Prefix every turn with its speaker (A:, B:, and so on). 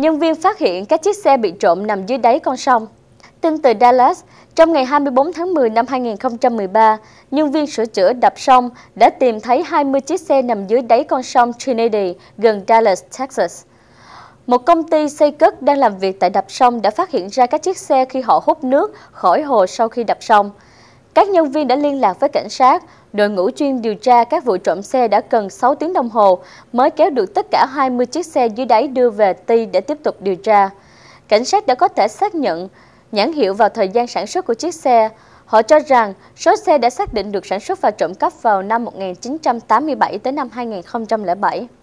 A: nhân viên phát hiện các chiếc xe bị trộm nằm dưới đáy con sông. Tin từ Dallas, trong ngày 24 tháng 10 năm 2013, nhân viên sửa chữa đập sông đã tìm thấy 20 chiếc xe nằm dưới đáy con sông Trinity gần Dallas, Texas. Một công ty xây cất đang làm việc tại đập sông đã phát hiện ra các chiếc xe khi họ hút nước khỏi hồ sau khi đập sông. Các nhân viên đã liên lạc với cảnh sát, đội ngũ chuyên điều tra các vụ trộm xe đã cần 6 tiếng đồng hồ mới kéo được tất cả 20 chiếc xe dưới đáy đưa về ti để tiếp tục điều tra. Cảnh sát đã có thể xác nhận nhãn hiệu vào thời gian sản xuất của chiếc xe. Họ cho rằng số xe đã xác định được sản xuất và trộm cắp vào năm 1987 tới năm 2007.